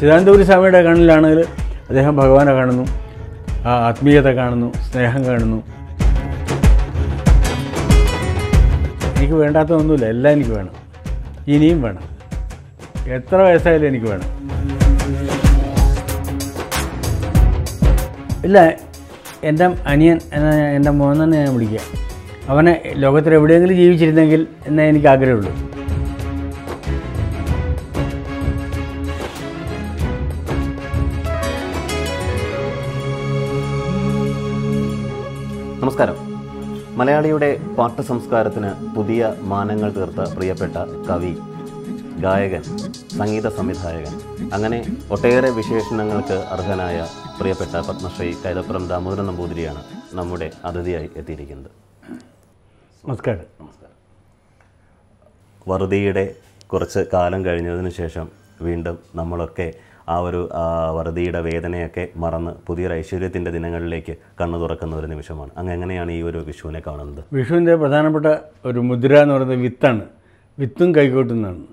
ചിദാനന്ദപുരി സ്വാമിയുടെ കണ്ണിലാണെങ്കിൽ അദ്ദേഹം ഭഗവാനെ കാണുന്നു ആ ആത്മീയത കാണുന്നു സ്നേഹം കാണുന്നു എനിക്ക് വേണ്ടാത്തതൊന്നുമില്ല എല്ലാം എനിക്ക് വേണം ഇനിയും വേണം എത്ര വയസ്സായാലും എനിക്ക് വേണം ഇല്ല എൻ്റെ അനിയൻ എൻ്റെ മോൻ തന്നെ ഞാൻ വിളിക്കുക അവനെ ലോകത്തിൽ എവിടെയെങ്കിലും ജീവിച്ചിരുന്നെങ്കിൽ എന്നേ എനിക്ക് ആഗ്രഹമുള്ളൂ നമസ്കാരം മലയാളിയുടെ പാട്ട് സംസ്കാരത്തിന് പുതിയ മാനങ്ങൾ തീർത്ത പ്രിയപ്പെട്ട കവി ഗായകൻ സംഗീത സംവിധായകൻ അങ്ങനെ ഒട്ടേറെ വിശേഷണങ്ങൾക്ക് അർഹനായ പ്രിയപ്പെട്ട പത്മശ്രീ കൈതപ്പുറം ദാമോദരൻ നമ്പൂതിരിയാണ് നമ്മുടെ അതിഥിയായി എത്തിയിരിക്കുന്നത് നമസ്കാരം നമസ്കാരം വറുതിയുടെ കുറച്ച് കാലം കഴിഞ്ഞതിന് ശേഷം വീണ്ടും നമ്മളൊക്കെ ആ ഒരു വറുതിയുടെ വേദനയൊക്കെ മറന്ന് പുതിയൊരു ഐശ്വര്യത്തിൻ്റെ ദിനങ്ങളിലേക്ക് കണ്ണു തുറക്കുന്ന ഒരു നിമിഷമാണ് അങ്ങ് എങ്ങനെയാണ് ഈ ഒരു വിഷുവിനെ കാണുന്നത് വിഷുവിൻ്റെ പ്രധാനപ്പെട്ട ഒരു മുദ്ര എന്ന് പറയുന്നത് വിത്താണ് വിത്തും കൈകോട്ടുന്നതാണ്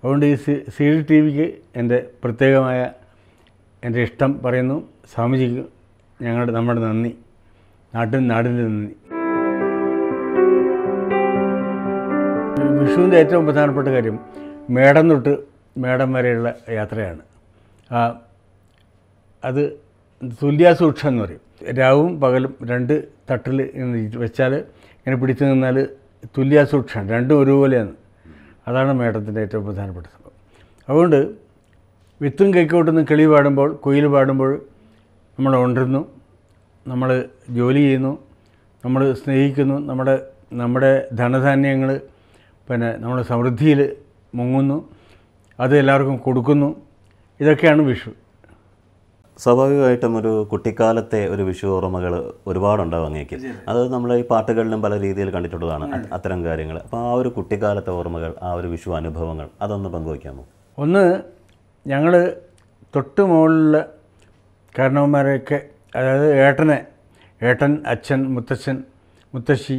അതുകൊണ്ട് ഈ സി ഡി ടി വിക്ക് എൻ്റെ പ്രത്യേകമായ എൻ്റെ ഇഷ്ടം പറയുന്നു സ്വാമിജിക്ക് ഞങ്ങളുടെ നമ്മുടെ നന്ദി നാട്ടിൽ നാടിൻ്റെ നന്ദി വിഷുവിൻ്റെ ഏറ്റവും പ്രധാനപ്പെട്ട കാര്യം മേടം തൊട്ട് മേടം വരെയുള്ള യാത്രയാണ് അത് തുല്യാസൂക്ഷം എന്ന് പറയും രാവും പകലും രണ്ട് തട്ടിൽ വെച്ചാൽ ഇങ്ങനെ പിടിച്ചു നിന്നാൽ തുല്യാസൂക്ഷം രണ്ടും ഒരുപോലെയാണ് അതാണ് മേടത്തിൻ്റെ ഏറ്റവും പ്രധാനപ്പെട്ട സംഭവം അതുകൊണ്ട് വിത്തും കൈക്കോട്ടുന്ന കിളി പാടുമ്പോൾ കുയിൽ പാടുമ്പോൾ നമ്മൾ ഉണരുന്നു നമ്മൾ ജോലി ചെയ്യുന്നു നമ്മൾ സ്നേഹിക്കുന്നു നമ്മുടെ നമ്മുടെ ധനധാന്യങ്ങൾ പിന്നെ നമ്മുടെ സമൃദ്ധിയിൽ മുങ്ങുന്നു അത് എല്ലാവർക്കും കൊടുക്കുന്നു ഇതൊക്കെയാണ് വിഷു സ്വാഭാവികമായിട്ടും ഒരു കുട്ടിക്കാലത്തെ ഒരു വിഷു ഓർമ്മകൾ ഒരുപാടുണ്ടാവും അങ്ങേക്ക് അത് നമ്മൾ ഈ പാട്ടുകളിലും പല രീതിയിൽ കണ്ടിട്ടുള്ളതാണ് അത്തരം കാര്യങ്ങൾ അപ്പോൾ ആ ഒരു കുട്ടിക്കാലത്തെ ഓർമ്മകൾ ആ ഒരു വിഷു അനുഭവങ്ങൾ അതൊന്ന് പങ്കുവയ്ക്കാമോ ഒന്ന് ഞങ്ങൾ തൊട്ട് മുകളിൽ കാരണവന്മാരെയൊക്കെ അതായത് ഏട്ടനെ ഏട്ടൻ അച്ഛൻ മുത്തച്ഛൻ മുത്തശ്ശി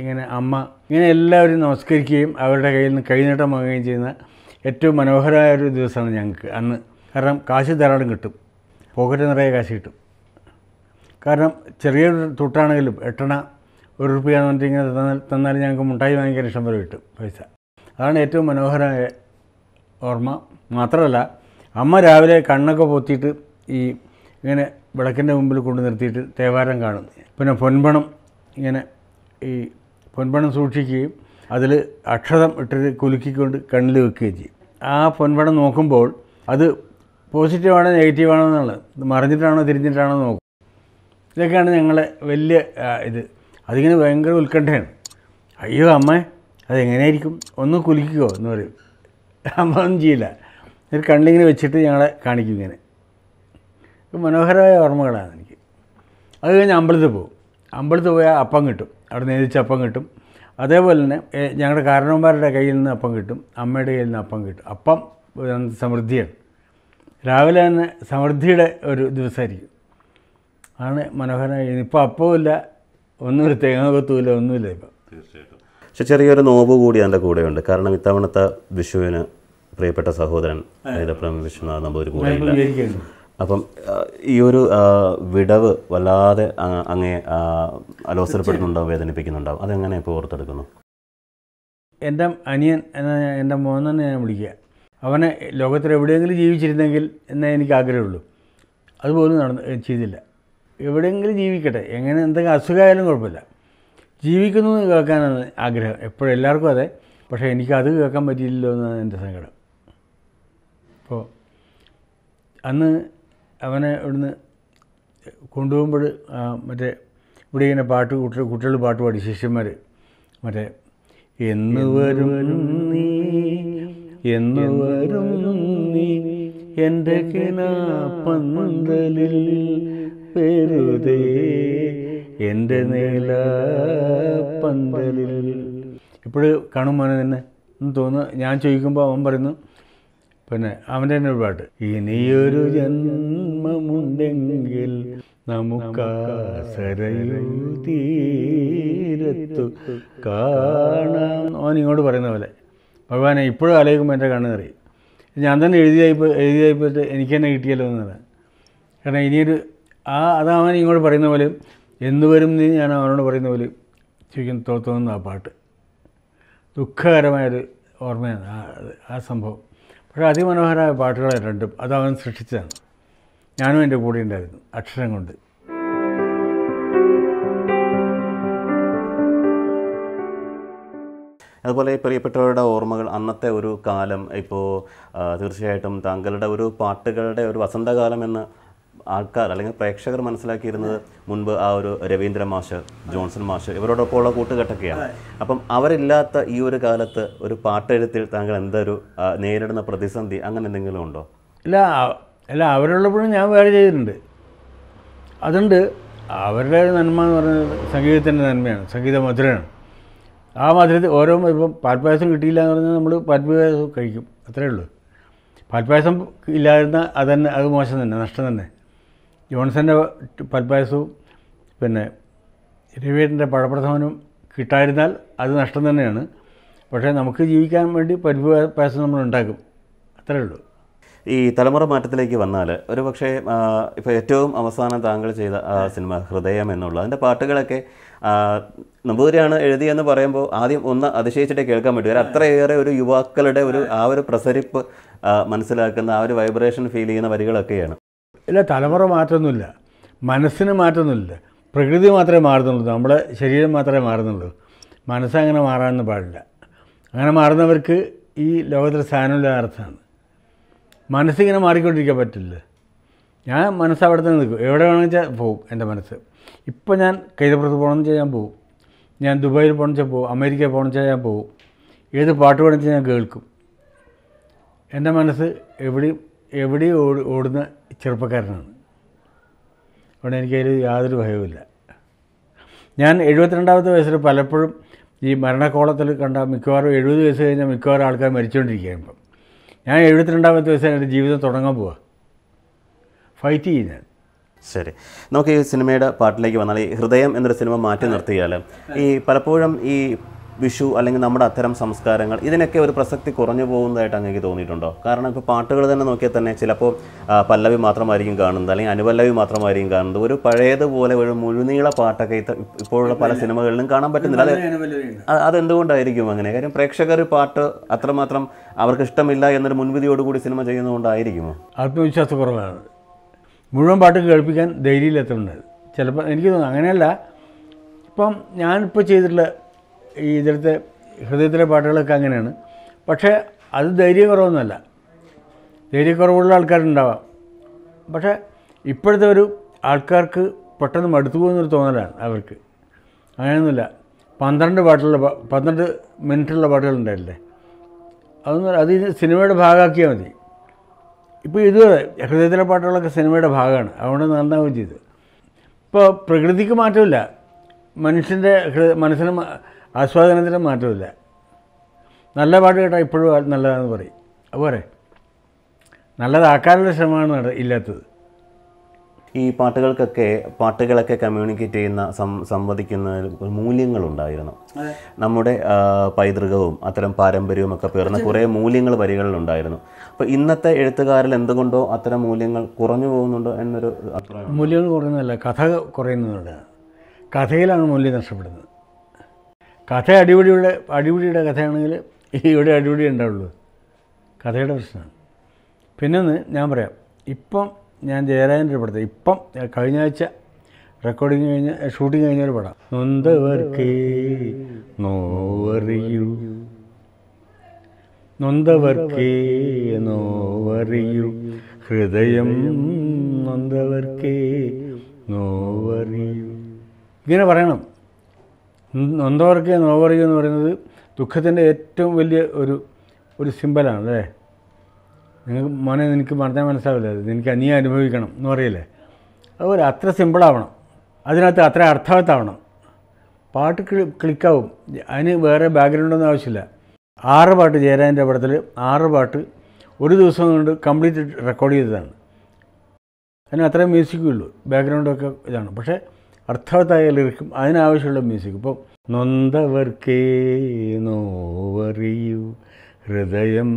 ഇങ്ങനെ അമ്മ ഇങ്ങനെ എല്ലാവരും നമസ്കരിക്കുകയും അവരുടെ കയ്യിൽ നിന്ന് കൈനീട്ടം വാങ്ങുകയും ചെയ്യുന്ന ഏറ്റവും മനോഹരമായ ഒരു ദിവസമാണ് ഞങ്ങൾക്ക് അന്ന് കാരണം കാശ് ധാരാളം കിട്ടും പോക്കറ്റ് നിറയെ കാശ് കിട്ടും കാരണം ചെറിയൊരു തൊട്ടാണെങ്കിലും എട്ടണ ഒരു റുപ്യ എന്ന് പറഞ്ഞിങ്ങനെ തന്നാൽ തന്നാൽ ഞങ്ങൾക്ക് മുട്ടായി വാങ്ങിക്കാൻ ഇഷ്ടം പോലെ കിട്ടും പൈസ അതാണ് ഏറ്റവും മനോഹരമായ ഓർമ്മ മാത്രമല്ല അമ്മ രാവിലെ കണ്ണൊക്കെ പൊത്തിയിട്ട് ഈ ഇങ്ങനെ വിളക്കിൻ്റെ മുമ്പിൽ കൊണ്ട് നിർത്തിയിട്ട് തേവാരം കാണും പിന്നെ പൊൻപണം ഇങ്ങനെ ഈ പൊൻപണം സൂക്ഷിക്കുകയും അതിൽ അക്ഷതം ഇട്ടിട്ട് കുലുക്കിക്കൊണ്ട് കണ്ണിൽ വെക്കുകയും ചെയ്യും ആ പൊൻപണം നോക്കുമ്പോൾ അത് പോസിറ്റീവാണോ നെഗറ്റീവാണോ എന്നുള്ളത് മറിഞ്ഞിട്ടാണോ തിരിഞ്ഞിട്ടാണോ നോക്കും ഇതൊക്കെയാണ് ഞങ്ങളെ വലിയ ഇത് അതിങ്ങനെ ഭയങ്കര ഉത്കണ്ഠയാണ് അയ്യോ അമ്മേ അതെങ്ങനെയായിരിക്കും ഒന്ന് കുലിക്കുകയോ എന്ന് പറയും അമ്മ ഒന്നും ചെയ്യില്ല ഒരു കണ്ണിങ്ങനെ വെച്ചിട്ട് ഞങ്ങളെ കാണിക്കും ഇങ്ങനെ മനോഹരമായ ഓർമ്മകളാണ് എനിക്ക് അത് കഴിഞ്ഞ് അമ്പലത്തിൽ പോകും അമ്പലത്തിൽ പോയാൽ അപ്പം കിട്ടും അവിടെ നേരിച്ച് അപ്പം കിട്ടും അതേപോലെ തന്നെ ഞങ്ങളുടെ കാരണവന്മാരുടെ കയ്യിൽ നിന്ന് അപ്പം കിട്ടും അമ്മയുടെ കയ്യിൽ നിന്ന് അപ്പം കിട്ടും അപ്പം സമൃദ്ധിയാണ് രാവിലെ തന്നെ സമൃദ്ധിയുടെ ഒരു ദിവസമായിരിക്കും ആണ് മനോഹരമായി ഇപ്പോൾ അപ്പവുമില്ല ഒരു തേങ്ങ കൊത്തൂല ഒന്നുമില്ല ഇപ്പം തീർച്ചയായിട്ടും പക്ഷെ ചെറിയൊരു നോവ് കൂടി കൂടെ കൂടെയുണ്ട് കാരണം ഇത്തവണത്തെ വിഷുവിന് പ്രിയപ്പെട്ട സഹോദരൻ ഹൈതപ്രമ വിശ്വനാഥ് നമ്പൂതിരി കൂടെയില്ല അപ്പം ഈ ഒരു വിടവ് വല്ലാതെ അങ്ങേ അലോസരപ്പെടുന്നുണ്ടാവും വേദനിപ്പിക്കുന്നുണ്ടാവും അതെങ്ങനെ ഇപ്പോൾ ഓർത്തെടുക്കുന്നു എൻ്റെ അനിയൻ എന്ന എൻ്റെ മോൻ തന്നെ ഞാൻ വിളിക്കുക അവനെ എവിടെയെങ്കിലും ജീവിച്ചിരുന്നെങ്കിൽ എന്നേ എനിക്ക് ആഗ്രഹമുള്ളൂ അതുപോലും നടന്ന് ചെയ്തില്ല എവിടെയെങ്കിലും ജീവിക്കട്ടെ എങ്ങനെ എന്തെങ്കിലും അസുഖമായാലും കുഴപ്പമില്ല ജീവിക്കുന്നു എന്ന് കേൾക്കാനാണ് ആഗ്രഹം എപ്പോഴും എല്ലാവർക്കും അതെ പക്ഷേ എനിക്കത് കേൾക്കാൻ പറ്റിയില്ലല്ലോ എന്നാണ് എൻ്റെ സങ്കടം അപ്പോൾ അന്ന് അവനെ ഇവിടുന്ന് കൊണ്ടുപോകുമ്പോൾ മറ്റേ ഇവിടെ ഇങ്ങനെ പാട്ട് കുട്ടികൾ കുട്ടികൾ പാട്ട് പാടി ശിഷ്യന്മാർ മറ്റേ എന്ന് വരും നീ എന്ന് വരും നീ എൻ്റെ കിനാപ്പന്തലിൽ പെരുതേ എൻ്റെ നീല പന്തലിൽ ഇപ്പോഴും കാണും മോനെ തന്നെ എന്ന് തോന്നുന്നു ഞാൻ ചോദിക്കുമ്പോൾ അവൻ പറയുന്നു പിന്നെ അവൻ്റെ തന്നെ ഒരു പാട്ട് ഇനിയൊരു ജന്മമുണ്ടെങ്കിൽ നമുക്കാസരയൂ തീരത്തു കാണാം അവൻ ഇങ്ങോട്ട് പറയുന്ന പോലെ ഭഗവാനെ ഇപ്പോഴും ആലോചിക്കുമ്പോൾ എൻ്റെ കണ്ണ് കറി ഞാൻ തന്നെ എഴുതിയായി എഴുതിയായിപ്പോയിട്ട് എനിക്ക് തന്നെ കിട്ടിയല്ലോ എന്നാണ് കാരണം ഇനിയൊരു ആ അത് ഇങ്ങോട്ട് പറയുന്ന പോലെ എന്ന് വരും എന്ന് ഞാൻ അവനോട് പറയുന്ന പോലെ ശരിക്കും തോത്തുന്നു ആ പാട്ട് ദുഃഖകരമായൊരു ഓർമ്മയാണ് ആ ആ സംഭവം പക്ഷേ അതിമനോഹരമായ പാട്ടുകളായി രണ്ടും അത് അവൻ സൃഷ്ടിച്ചതാണ് ഞാനും എൻ്റെ കൂടെ ഉണ്ടായിരുന്നു അക്ഷരം കൊണ്ട് അതുപോലെ പ്രിയപ്പെട്ടവരുടെ ഓർമ്മകൾ അന്നത്തെ ഒരു കാലം ഇപ്പോൾ തീർച്ചയായിട്ടും താങ്കളുടെ ഒരു പാട്ടുകളുടെ ഒരു വസന്തകാലം എന്ന് ആൾക്കാർ അല്ലെങ്കിൽ പ്രേക്ഷകർ മനസ്സിലാക്കിയിരുന്നത് മുൻപ് ആ ഒരു രവീന്ദ്ര മാഷ് ജോൺസൺ മാഷ് ഇവരോടൊപ്പം ഉള്ള കൂട്ടുകെട്ടൊക്കെയാണ് അപ്പം അവരില്ലാത്ത ഈ ഒരു കാലത്ത് ഒരു പാട്ടെഴുത്തിൽ താങ്കൾ എന്തൊരു നേരിടുന്ന പ്രതിസന്ധി അങ്ങനെ എന്തെങ്കിലും ഉണ്ടോ ഇല്ല അല്ല അവരുള്ളപ്പോഴും ഞാൻ വേറെ ചെയ്തിട്ടുണ്ട് അതുണ്ട് അവരുടെ നന്മ എന്ന് പറയുന്നത് സംഗീതത്തിൻ്റെ നന്മയാണ് സംഗീത മധുരയാണ് ആ മധുരത്തിൽ ഓരോ ഇപ്പം പാൽപ്പായസം കിട്ടിയില്ല എന്ന് പറഞ്ഞാൽ നമ്മൾ പാൽപ്പായസം കഴിക്കും അത്രേ ഉള്ളൂ പാൽപ്പായസം ഇല്ലായിരുന്ന അത് തന്നെ അത് മോശം തന്നെ നഷ്ടം തന്നെ ജോൺസൻ്റെ പാൽപ്പായസവും പിന്നെ രവിയേട്ടൻ്റെ പഴപ്രഥമനും കിട്ടായിരുന്നാൽ അത് നഷ്ടം തന്നെയാണ് പക്ഷേ നമുക്ക് ജീവിക്കാൻ വേണ്ടി പരിപ്പ് പായസം നമ്മൾ ഉണ്ടാക്കും അത്രേ ഉള്ളൂ ഈ തലമുറ മാറ്റത്തിലേക്ക് വന്നാൽ ഒരു പക്ഷേ ഇപ്പോൾ ഏറ്റവും അവസാനം താങ്കൾ ചെയ്ത സിനിമ ഹൃദയം എന്നുള്ള അതിൻ്റെ പാട്ടുകളൊക്കെ നമ്പൂതിരിയാണ് എഴുതിയെന്ന് പറയുമ്പോൾ ആദ്യം ഒന്ന് അതിശയിച്ചിട്ടേ കേൾക്കാൻ പറ്റും അത്രയേറെ ഒരു യുവാക്കളുടെ ഒരു ആ ഒരു പ്രസരിപ്പ് മനസ്സിലാക്കുന്ന ആ ഒരു വൈബ്രേഷൻ ഫീൽ ചെയ്യുന്ന വരികളൊക്കെയാണ് ഇല്ല തലമുറ മാറ്റമൊന്നുമില്ല മനസ്സിന് മാറ്റമൊന്നുമില്ല പ്രകൃതി മാത്രമേ മാറുന്നുള്ളൂ നമ്മുടെ ശരീരം മാത്രമേ മാറുന്നുള്ളൂ മനസ്സങ്ങനെ മാറാനൊന്നും പാടില്ല അങ്ങനെ മാറുന്നവർക്ക് ഈ ലോകത്തിൽ സ്ഥാനമില്ല അർത്ഥമാണ് മനസ്സിങ്ങനെ മാറിക്കൊണ്ടിരിക്കാൻ പറ്റില്ല ഞാൻ മനസ്സ് അവിടെ തന്നെ നിൽക്കും എവിടെ വേണമെന്ന് വെച്ചാൽ പോകും എൻ്റെ മനസ്സ് ഇപ്പോൾ ഞാൻ കൈതപ്പുറത്ത് എന്ന് ചെയ്യാൻ പോകും ഞാൻ ദുബായിൽ പോകണമെന്ന് പോകും അമേരിക്കയിൽ പോകണമെന്ന് ചെയ്യാൻ പോകും ഏത് പാട്ട് വേണമെന്ന് ഞാൻ കേൾക്കും എൻ്റെ മനസ്സ് എവിടെയും എവിടെയും ഓടി ഓടുന്ന ചെറുപ്പക്കാരനാണ് അതുകൊണ്ട് എനിക്കതിൽ യാതൊരു ഭയവുമില്ല ഞാൻ എഴുപത്തിരണ്ടാമത്തെ വയസ്സിൽ പലപ്പോഴും ഈ മരണക്കോളത്തിൽ കണ്ട മിക്കവാറും എഴുപത് വയസ്സ് കഴിഞ്ഞാൽ മിക്കവാറും ആൾക്കാർ മരിച്ചുകൊണ്ടിരിക്കുകയാണ് ഇപ്പം ഞാൻ എഴുപത്തിരണ്ടാമത്തെ വയസ്സിൽ എൻ്റെ ജീവിതം തുടങ്ങാൻ പോവാ ഫൈറ്റ് ഞാൻ ശരി നമുക്ക് ഈ സിനിമയുടെ പാട്ടിലേക്ക് വന്നാൽ ഈ ഹൃദയം എന്നൊരു സിനിമ മാറ്റി നിർത്തിയാൽ ഈ പലപ്പോഴും ഈ വിഷു അല്ലെങ്കിൽ നമ്മുടെ അത്തരം സംസ്കാരങ്ങൾ ഇതിനൊക്കെ ഒരു പ്രസക്തി കുറഞ്ഞു പോകുന്നതായിട്ട് അങ്ങേക്ക് തോന്നിയിട്ടുണ്ടോ കാരണം ഇപ്പോൾ പാട്ടുകൾ തന്നെ നോക്കിയാൽ തന്നെ ചിലപ്പോൾ പല്ലവി മാത്രമായിരിക്കും കാണുന്നത് അല്ലെങ്കിൽ അനുപല്ലവി മാത്രമായിരിക്കും കാണുന്നത് ഒരു പഴയതുപോലെ ഒരു മുഴുനീള പാട്ടൊക്കെ ഇപ്പോഴുള്ള പല സിനിമകളിലും കാണാൻ പറ്റുന്നില്ല അതെന്തുകൊണ്ടായിരിക്കും അങ്ങനെ കാര്യം പ്രേക്ഷകർ പാട്ട് അത്രമാത്രം അവർക്ക് ഇഷ്ടമില്ല എന്നൊരു മുൻവിധിയോടുകൂടി സിനിമ ചെയ്യുന്നതുകൊണ്ടായിരിക്കുമോ കുറവാണ് മുഴുവൻ പാട്ട് കേൾപ്പിക്കാൻ ധൈര്യമില്ലാത്തതുണ്ട് ചിലപ്പോൾ എനിക്ക് തോന്നുന്നു അങ്ങനെയല്ല ഇപ്പം ഞാനിപ്പോൾ ചെയ്തിട്ടുള്ള ഈ ഇതിലത്തെ ഹൃദയത്തിലെ പാട്ടുകളൊക്കെ അങ്ങനെയാണ് പക്ഷേ അത് ധൈര്യക്കുറവൊന്നുമല്ല ധൈര്യക്കുറവുള്ള ആൾക്കാരുണ്ടാവാം പക്ഷേ ഇപ്പോഴത്തെ ഒരു ആൾക്കാർക്ക് പെട്ടെന്ന് മടുത്തു പോകുന്നൊരു തോന്നലാണ് അവർക്ക് അങ്ങനെയൊന്നുമില്ല പന്ത്രണ്ട് പാട്ടുള്ള പന്ത്രണ്ട് മിനിറ്റുള്ള പാട്ടുകളുണ്ടായില്ലേ അതൊന്നും അത് സിനിമയുടെ ഭാഗമാക്കിയാൽ മതി ഇപ്പോൾ ഇത് ഹൃദയത്തിലെ പാട്ടുകളൊക്കെ സിനിമയുടെ ഭാഗമാണ് അതുകൊണ്ട് നന്നാവുകയും ചെയ്തു ഇപ്പോൾ പ്രകൃതിക്ക് മാറ്റമില്ല മനുഷ്യൻ്റെ മനസ്സിന് ആസ്വാദനത്തിന് മാറ്റമില്ല നല്ല പാട്ട് കേട്ടാൽ ഇപ്പോഴും നല്ലതാണെന്ന് പറയും അതുപോലെ നല്ലതാക്കാനുള്ള ശ്രമമാണ് ഇല്ലാത്തത് ഈ പാട്ടുകൾക്കൊക്കെ പാട്ടുകളൊക്കെ കമ്മ്യൂണിക്കേറ്റ് ചെയ്യുന്ന സംവദിക്കുന്ന മൂല്യങ്ങളുണ്ടായിരുന്നു നമ്മുടെ പൈതൃകവും അത്തരം പാരമ്പര്യവും ഒക്കെ പേർന്ന കുറേ മൂല്യങ്ങൾ വരികളിലുണ്ടായിരുന്നു അപ്പോൾ ഇന്നത്തെ എഴുത്തുകാരിൽ എന്തുകൊണ്ടോ അത്തരം മൂല്യങ്ങൾ കുറഞ്ഞു പോകുന്നുണ്ടോ എന്നൊരു അഭിപ്രായം മൂല്യങ്ങൾ കുറയുന്നതല്ല കഥ കുറയുന്നുണ്ട് കഥയിലാണ് മൂല്യം നഷ്ടപ്പെടുന്നത് കഥ അടിപൊളിയുടെ അടിപൊളിയുടെ കഥയാണെങ്കിൽ ഇവിടെ അടിപൊളി ഉണ്ടാവുള്ളൂ കഥയുടെ പ്രശ്നമാണ് പിന്നെ ഞാൻ പറയാം ഇപ്പം ഞാൻ ജയരാജൻ്റെ പടത്തെ ഇപ്പം കഴിഞ്ഞ ആഴ്ച റെക്കോർഡിങ് കഴിഞ്ഞ ഷൂട്ടിങ് കഴിഞ്ഞ ഒരു പടം നൊന്തവർക്ക് നോവറിയൂ നൊന്തവർക്ക് നോവറിയൂ ഹൃദയം നൊന്തവർക്ക് നോവറിയൂ ഇങ്ങനെ പറയണം നൊന്തവർക്ക് നോവറിയൂ എന്ന് പറയുന്നത് ദുഃഖത്തിൻ്റെ ഏറ്റവും വലിയ ഒരു ഒരു സിമ്പലാണ് അല്ലേ നിങ്ങൾക്ക് മോനെ നിനക്ക് പറഞ്ഞാൽ മനസ്സിലാവില്ല നിനക്ക് നീ അനുഭവിക്കണം എന്ന് പറയില്ലേ അതുപോലെ അത്ര സിമ്പിളാവണം അതിനകത്ത് അത്ര അർത്ഥവത്താവണം പാട്ട് ക്ലി ക്ലിക്കാവും അതിന് വേറെ ബാക്ക്ഗ്രൗണ്ടൊന്നും ആവശ്യമില്ല ആറ് പാട്ട് ജയരാജൻ്റെ പടത്തിൽ ആറ് പാട്ട് ഒരു ദിവസം കൊണ്ട് കംപ്ലീറ്റ് റെക്കോർഡ് ചെയ്തതാണ് അതിന് അത്രയും മ്യൂസിക്കും ഉള്ളൂ ബാക്ക്ഗ്രൗണ്ടൊക്കെ ഇതാണ് പക്ഷേ അർത്ഥവത്തായ ലിറിക്കും അതിനാവശ്യമുള്ള മ്യൂസിക് ഇപ്പം നൊന്തവർക്കേ നോവറിയൂ ഹൃദയം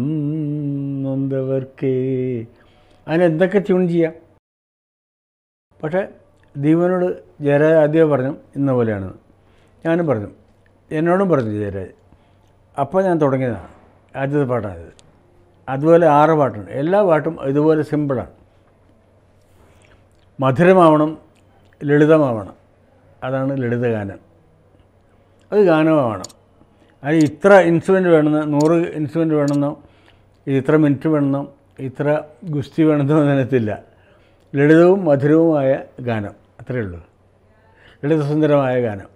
നൊന്തവർക്കേ അതിനെന്തൊക്കെ ട്യൂൺ ചെയ്യാം പക്ഷേ ദീപനോട് ജയരാജ് ആദ്യം പറഞ്ഞു ഇന്ന പോലെയാണെന്ന് ഞാനും പറഞ്ഞു എന്നോടും പറഞ്ഞു ജയരാജ് അപ്പോൾ ഞാൻ തുടങ്ങിയതാണ് ആദ്യത്തെ ഇത് അതുപോലെ ആറ് പാട്ടുണ്ട് എല്ലാ പാട്ടും ഇതുപോലെ സിമ്പിളാണ് മധുരമാവണം ലളിതമാവണം അതാണ് ലളിതഗാനം അത് ഗാനമാവണം അതിന് ഇത്ര ഇൻസ്ട്രുമെൻറ്റ് വേണമെന്ന് നൂറ് ഇൻസ്ട്രുമെൻറ്റ് വേണമെന്നോ ഇത്ര മിനിറ്റ് വേണമെന്നോ ഇത്ര ഗുസ്തി വേണമെന്നോ അതിനകത്തില്ല ലളിതവും മധുരവുമായ ഗാനം അത്രയേ ഉള്ളൂ ലളിതസുന്ദരമായ ഗാനം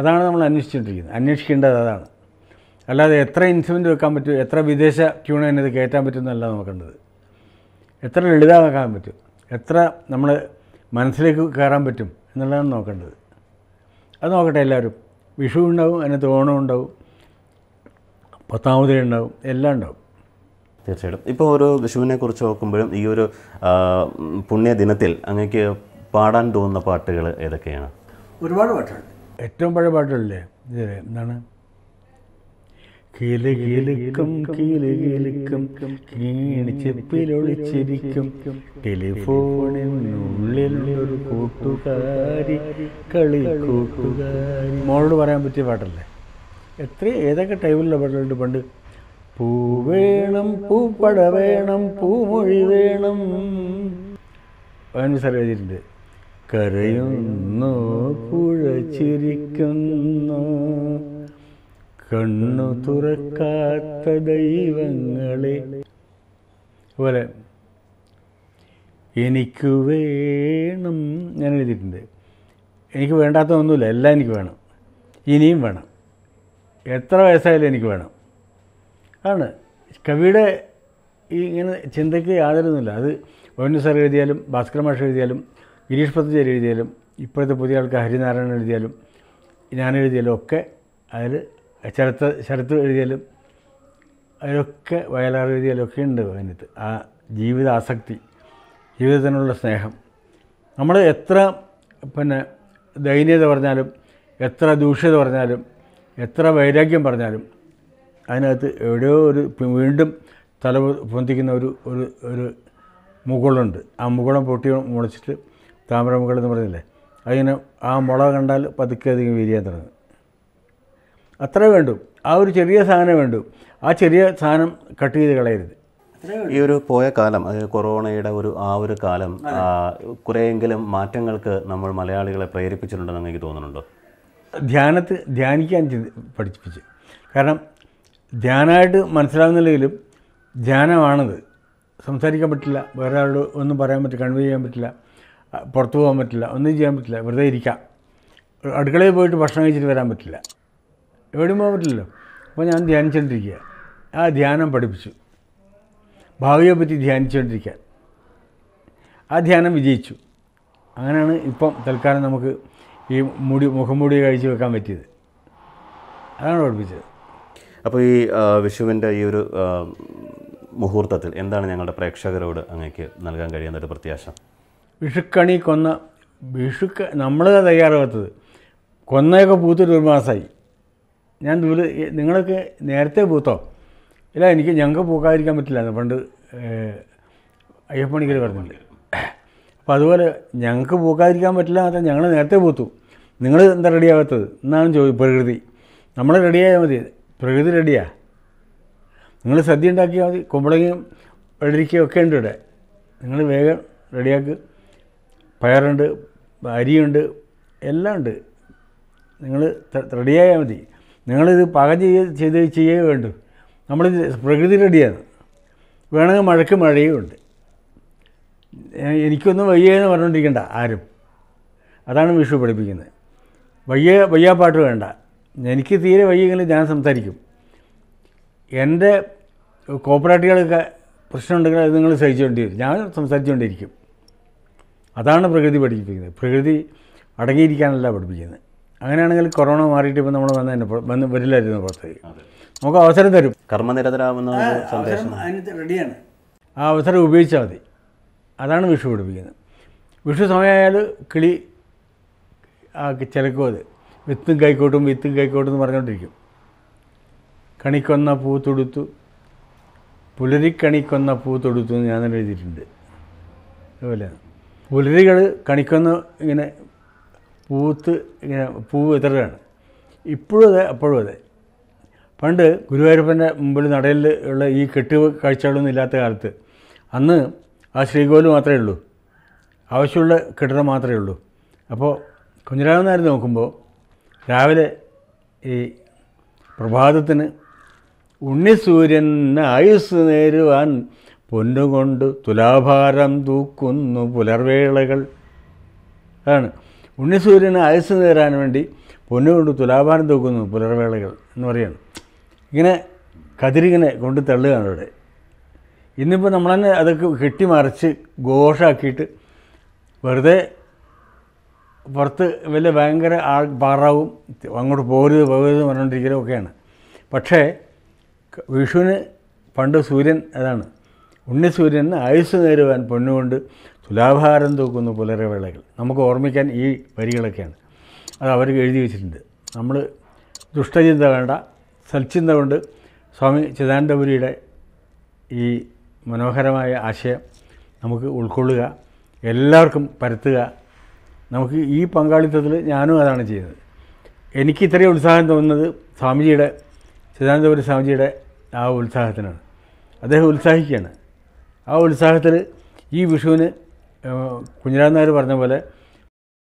അതാണ് നമ്മൾ അന്വേഷിച്ചുകൊണ്ടിരിക്കുന്നത് അന്വേഷിക്കേണ്ടത് അതാണ് അല്ലാതെ എത്ര ഇൻസ്ട്രുമെൻ്റ് വെക്കാൻ പറ്റും എത്ര വിദേശ ട്യൂൺ അതിനകത്ത് കയറ്റാൻ പറ്റും എന്നല്ല നോക്കേണ്ടത് എത്ര ലളിതമാക്കാൻ പറ്റും എത്ര നമ്മൾ മനസ്സിലേക്ക് കയറാൻ പറ്റും എന്നുള്ളതാണ് നോക്കേണ്ടത് അത് നോക്കട്ടെ എല്ലാവരും വിഷു ഉണ്ടാവും അതിനകത്ത് ഓണം ഉണ്ടാവും പത്താമതേ ഉണ്ടാവും എല്ലാം ഉണ്ടാവും തീർച്ചയായിട്ടും ഇപ്പോൾ ഒരു വിഷുവിനെ കുറിച്ച് നോക്കുമ്പോഴും ഈ ഒരു പുണ്യ ദിനത്തിൽ അങ്ങേക്ക് പാടാൻ തോന്നുന്ന പാട്ടുകൾ ഏതൊക്കെയാണ് ഒരുപാട് പാട്ടുകൾ ഏറ്റവും പഴയ പാട്ടുകളില്ലേ എന്താണ് കിലുകിലുക്കും കിലുകിലുക്കും കീണിച്ചെപ്പിലൊളിച്ചിരിക്കും ടെലിഫോണിനുള്ളിൽ ഒരു കൂട്ടുകാരി കളി കൂട്ടുകാരി മോളോട് പറയാൻ പറ്റിയ പാട്ടല്ലേ എത്ര ഏതൊക്കെ ടൈമിലുള്ള പാട്ടുകളുണ്ട് പണ്ട് പൂ വേണം പൂപ്പട വേണം പൂമൊഴി വേണം അങ്ങനെ സാർ എഴുതിയിട്ടുണ്ട് കരയുന്നു പുഴ ചിരിക്കുന്നു കണ്ണു തുറക്കാത്ത ദൈവങ്ങളെ പോലെ എനിക്ക് വേണം ഞാൻ എഴുതിയിട്ടുണ്ട് എനിക്ക് ഒന്നുമില്ല എല്ലാം എനിക്ക് വേണം ഇനിയും വേണം എത്ര വയസ്സായാലും എനിക്ക് വേണം ആണ് കവിയുടെ ഈ ഇങ്ങനെ ചിന്തയ്ക്ക് യാതൊരുന്നില്ല അത് ഒന്നു സാർ എഴുതിയാലും ഭാസ്കര മാഷ് എഴുതിയാലും ഗിരീഷ് പത്തുചേരി എഴുതിയാലും ഇപ്പോഴത്തെ പുതിയ ആൾക്ക് ഹരിനാരായണൻ എഴുതിയാലും ഞാൻ എഴുതിയാലും ഒക്കെ അതിൽ ചരത്ത് ശരത്ത് എഴുതിയാലും അതിലൊക്കെ വയലാർ എഴുതിയാലൊക്കെ ഉണ്ട് അതിനകത്ത് ആ ജീവിത ആസക്തി ജീവിതത്തിനുള്ള സ്നേഹം നമ്മൾ എത്ര പിന്നെ ദൈന്യത പറഞ്ഞാലും എത്ര ദൂഷ്യത പറഞ്ഞാലും എത്ര വൈരാഗ്യം പറഞ്ഞാലും അതിനകത്ത് എവിടെയോ ഒരു വീണ്ടും തല പൊന്തിക്കുന്ന ഒരു ഒരു ഒരു മുകളുണ്ട് ആ മുകളം പൊട്ടി മുളച്ചിട്ട് താമര എന്ന് പറഞ്ഞില്ലേ അതിങ്ങനെ ആ മുള കണ്ടാൽ പതുക്കെ അധികം വിരിയാൻ തുടങ്ങും അത്രേ വേണ്ടു ആ ഒരു ചെറിയ സാധനം വേണ്ടു ആ ചെറിയ സാധനം കട്ട് ചെയ്ത് കളയരുത് ഈ ഒരു പോയ കാലം കൊറോണയുടെ ഒരു ആ ഒരു കാലം കുറേയെങ്കിലും മാറ്റങ്ങൾക്ക് നമ്മൾ മലയാളികളെ പ്രേരിപ്പിച്ചിട്ടുണ്ടെന്ന് എനിക്ക് തോന്നുന്നുണ്ടോ ധ്യാനത്ത് ധ്യാനിക്കാൻ പഠിപ്പിച്ച് കാരണം ധ്യാനമായിട്ട് മനസ്സിലാവുന്നില്ലെങ്കിലും ധ്യാനമാണത് സംസാരിക്കാൻ പറ്റില്ല വേറെ ആളോട് ഒന്നും പറയാൻ പറ്റില്ല കൺവേ ചെയ്യാൻ പറ്റില്ല പുറത്തു പോകാൻ പറ്റില്ല ഒന്നും ചെയ്യാൻ പറ്റില്ല വെറുതെ ഇരിക്കാം അടുക്കളയിൽ പോയിട്ട് ഭക്ഷണം കഴിച്ചിട്ട് വരാൻ പറ്റില്ല എവിടെയും പോകാൻ പറ്റില്ലല്ലോ അപ്പോൾ ഞാൻ ധ്യാനിച്ചുകൊണ്ടിരിക്കുക ആ ധ്യാനം പഠിപ്പിച്ചു ഭാവിയെ പറ്റി ധ്യാനിച്ചുകൊണ്ടിരിക്കാൻ ആ ധ്യാനം വിജയിച്ചു അങ്ങനെയാണ് ഇപ്പം തൽക്കാലം നമുക്ക് ഈ മുടി മുഖംമുടി കഴിച്ചു വെക്കാൻ പറ്റിയത് അതാണ് പഠിപ്പിച്ചത് അപ്പോൾ ഈ വിഷുവിൻ്റെ ഈ ഒരു മുഹൂർത്തത്തിൽ എന്താണ് ഞങ്ങളുടെ പ്രേക്ഷകരോട് അങ്ങേക്ക് നൽകാൻ കഴിയുന്ന ഒരു പ്രത്യാശ വിഷുക്കണി കൊന്ന വിഷുക്ക നമ്മൾ തയ്യാറാകാത്തത് കൊന്നയൊക്കെ പൂത്തൊരു ഒരു മാസമായി ഞാൻ ദൂരെ നിങ്ങളൊക്കെ നേരത്തെ പൂത്തോ ഇല്ല എനിക്ക് ഞങ്ങൾക്ക് പൂക്കാതിരിക്കാൻ പറ്റില്ലായിരുന്നു പണ്ട് അയ്യപ്പണിക്കൽ പറഞ്ഞിട്ടുണ്ട് അപ്പോൾ അതുപോലെ ഞങ്ങൾക്ക് പൂക്കാതിരിക്കാൻ പറ്റില്ല എന്നാൽ ഞങ്ങൾ നേരത്തെ പൂത്തു നിങ്ങൾ എന്താ റെഡിയാകാത്തത് എന്നാണ് ചോദി പ്രകൃതി നമ്മൾ റെഡിയായാൽ മതി പ്രകൃതി റെഡിയാ നിങ്ങൾ സദ്യ ഉണ്ടാക്കിയാൽ മതി കുമ്പളങ്ങയും വെള്ളരിക്കയും ഒക്കെ ഉണ്ട് ഇവിടെ നിങ്ങൾ വേഗം റെഡിയാക്ക് പയറുണ്ട് അരിയുണ്ട് എല്ലാം ഉണ്ട് നിങ്ങൾ റെഡിയായാൽ മതി നിങ്ങളിത് പാകം ചെയ്യ ചെയ്ത് ചെയ്യുകയേ വേണ്ടു നമ്മൾ പ്രകൃതി റെഡിയാണ് വേണമെങ്കിൽ മഴയ്ക്ക് മഴയും ഉണ്ട് എനിക്കൊന്നും വയ്യെന്ന് പറഞ്ഞുകൊണ്ടിരിക്കണ്ട ആരും അതാണ് വിഷു പഠിപ്പിക്കുന്നത് വയ്യ വയ്യാപ്പാട്ട് വേണ്ട എനിക്ക് തീരെ വയ്യെങ്കിലും ഞാൻ സംസാരിക്കും എൻ്റെ കോപ്പറേറ്റീവുകളൊക്കെ പ്രശ്നമുണ്ടെങ്കിൽ അത് നിങ്ങൾ സഹിച്ചുകൊണ്ടി വരും ഞാൻ സംസാരിച്ചുകൊണ്ടിരിക്കും അതാണ് പ്രകൃതി പഠിപ്പിക്കുന്നത് പ്രകൃതി അടങ്ങിയിരിക്കാനല്ല പഠിപ്പിക്കുന്നത് അങ്ങനെയാണെങ്കിൽ കൊറോണ മാറിയിട്ട് ഇപ്പം നമ്മൾ വന്നതിന് വന്ന് വരില്ലായിരുന്നു പുറത്തേക്ക് നമുക്ക് അവസരം തരും കർമ്മനിരതരാകുന്ന സന്ദേശം റെഡിയാണ് ആ അവസരം ഉപയോഗിച്ചാൽ മതി അതാണ് വിഷു പിടിപ്പിക്കുന്നത് വിഷു സമയമായാൽ കിളി ചിലക്കും അത് വിത്തും കൈക്കോട്ടും വിത്തും കൈക്കോട്ടും എന്ന് പറഞ്ഞുകൊണ്ടിരിക്കും കണിക്കൊന്ന പൂ തൊടുത്തു പുലരിക്കണിക്കൊന്ന പൂ തൊടുത്തു എന്ന് ഞാൻ എഴുതിയിട്ടുണ്ട് അതുപോലെ പുലരികൾ കണിക്കൊന്ന് ഇങ്ങനെ പൂത്ത് ഇങ്ങനെ പൂ വിതറുകയാണ് ഇപ്പോഴും അതെ അപ്പോഴും അതെ പണ്ട് ഗുരുവായൂരപ്പൻ്റെ മുമ്പിൽ നടയിൽ ഉള്ള ഈ കെട്ട് കാഴ്ചകളൊന്നും ഇല്ലാത്ത കാലത്ത് അന്ന് ആ ശ്രീകോവിൽ മാത്രമേ ഉള്ളൂ ആവശ്യമുള്ള കെട്ടിടം മാത്രമേ ഉള്ളൂ അപ്പോൾ കുഞ്ഞിരാമൻ നോക്കുമ്പോൾ രാവിലെ ഈ പ്രഭാതത്തിന് ഉണ്ണി സൂര്യൻ ആയുസ് നേരുവാൻ പൊന്നുകൊണ്ട് തുലാഭാരം തൂക്കുന്നു പുലർവേളകൾ അതാണ് ഉണ്ണിസൂര്യന് ആയുസ് നേരാൻ വേണ്ടി പൊന്നുകൊണ്ട് തുലാഭാരം തൂക്കുന്നു പുലർവേളകൾ എന്ന് പറയുന്നു ഇങ്ങനെ കതിരിങ്ങനെ കൊണ്ട് തള്ളുകയാണ് ഇവിടെ ഇന്നിപ്പോൾ നമ്മൾ തന്നെ അതൊക്കെ കെട്ടി മറിച്ച് ഘോഷാക്കിയിട്ട് വെറുതെ പുറത്ത് വലിയ ഭയങ്കര ആൾ പാറാവും അങ്ങോട്ട് പോരുത് പോകരുത് പറഞ്ഞുകൊണ്ടിരിക്കലും പക്ഷേ വിഷുവിന് പണ്ട് സൂര്യൻ അതാണ് ഉണ്ണിസൂര്യന് ആയുസ് നേരുവാൻ പൊന്നുകൊണ്ട് തുലാഭാരം തൂക്കുന്നു പുലരവേളകൾ നമുക്ക് ഓർമ്മിക്കാൻ ഈ വരികളൊക്കെയാണ് അത് അവർ എഴുതി വെച്ചിട്ടുണ്ട് നമ്മൾ ദുഷ്ടചിന്ത വേണ്ട സൽചിന്ത കൊണ്ട് സ്വാമി ചിദാനന്ദപുരിയുടെ ഈ മനോഹരമായ ആശയം നമുക്ക് ഉൾക്കൊള്ളുക എല്ലാവർക്കും പരത്തുക നമുക്ക് ഈ പങ്കാളിത്തത്തിൽ ഞാനും അതാണ് ചെയ്യുന്നത് എനിക്ക് ഇത്രയും ഉത്സാഹം തോന്നുന്നത് സ്വാമിജിയുടെ ചിദാനന്ദപുരി സ്വാമിജിയുടെ ആ ഉത്സാഹത്തിനാണ് അദ്ദേഹം ഉത്സാഹിക്കുകയാണ് ആ ഉത്സാഹത്തിൽ ഈ വിഷുവിന് കുഞ്ഞിരാജൻ നായർ പറഞ്ഞ പോലെ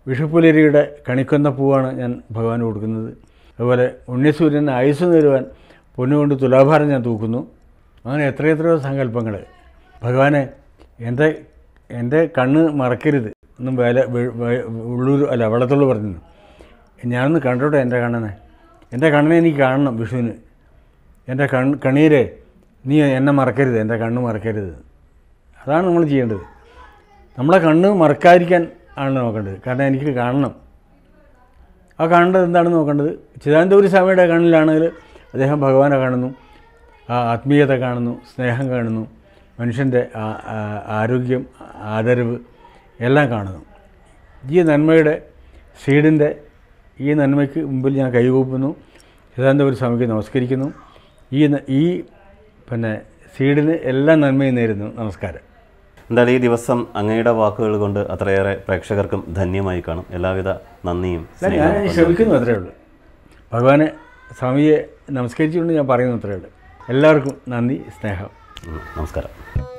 വിഷുപ്പുലരിയുടെ കണിക്കുന്ന പൂവാണ് ഞാൻ ഭഗവാന് കൊടുക്കുന്നത് അതുപോലെ ഉണ്ണിസൂര്യൻ ആയുസ് നേരുവാൻ പൊന്നുകൊണ്ട് തുലാഭാരം ഞാൻ തൂക്കുന്നു അങ്ങനെ എത്രയെത്രയോ സങ്കല്പങ്ങൾ ഭഗവാനെ എൻ്റെ എൻ്റെ കണ്ണ് മറക്കരുത് എന്നും വേല ഉള്ളൂർ അല്ല വെള്ളത്തുള്ളൂ പറഞ്ഞു ഞാനൊന്ന് കണ്ടോട്ടെ എൻ്റെ കണ്ണനെ എൻ്റെ കണ്ണനെ എനിക്ക് കാണണം വിഷുവിന് എൻ്റെ കൺ കണ്ണീരെ നീ എന്നെ മറക്കരുത് എൻ്റെ കണ്ണ് മറക്കരുത് അതാണ് നമ്മൾ ചെയ്യേണ്ടത് നമ്മളെ കണ്ണ് മറക്കാതിരിക്കാൻ ആണ് നോക്കേണ്ടത് കാരണം എനിക്ക് കാണണം ആ കാണേണ്ടത് എന്താണ് നോക്കേണ്ടത് ചിദാനന്ദപുരി സ്വാമിയുടെ കണ്ണിലാണെങ്കിൽ അദ്ദേഹം ഭഗവാനെ കാണുന്നു ആ ആത്മീയത കാണുന്നു സ്നേഹം കാണുന്നു മനുഷ്യൻ്റെ ആരോഗ്യം ആദരവ് എല്ലാം കാണുന്നു ഈ നന്മയുടെ സീഡിൻ്റെ ഈ നന്മയ്ക്ക് മുമ്പിൽ ഞാൻ കൈകൂപ്പുന്നു ചിദാനന്ദപുരി സ്വാമിക്ക് നമസ്കരിക്കുന്നു ഈ ഈ പിന്നെ സീഡിന് എല്ലാ നന്മയും നേരുന്നു നമസ്കാരം എന്തായാലും ഈ ദിവസം അങ്ങയുടെ വാക്കുകൾ കൊണ്ട് അത്രയേറെ പ്രേക്ഷകർക്കും ധന്യമായി കാണും എല്ലാവിധ നന്ദിയും ഞാൻ ശ്രമിക്കുന്നു അത്രേ ഉള്ളൂ ഭഗവാനെ സ്വാമിയെ നമസ്കരിച്ചുകൊണ്ട് ഞാൻ പറയുന്നു അത്രേ ഉള്ളൂ എല്ലാവർക്കും നന്ദി സ്നേഹം നമസ്കാരം